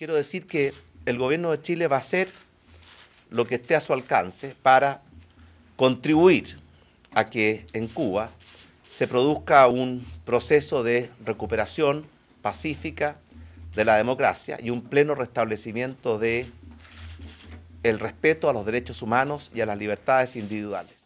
quiero decir que el gobierno de Chile va a hacer lo que esté a su alcance para contribuir a que en Cuba se produzca un proceso de recuperación pacífica de la democracia y un pleno restablecimiento del respeto a los derechos humanos y a las libertades individuales.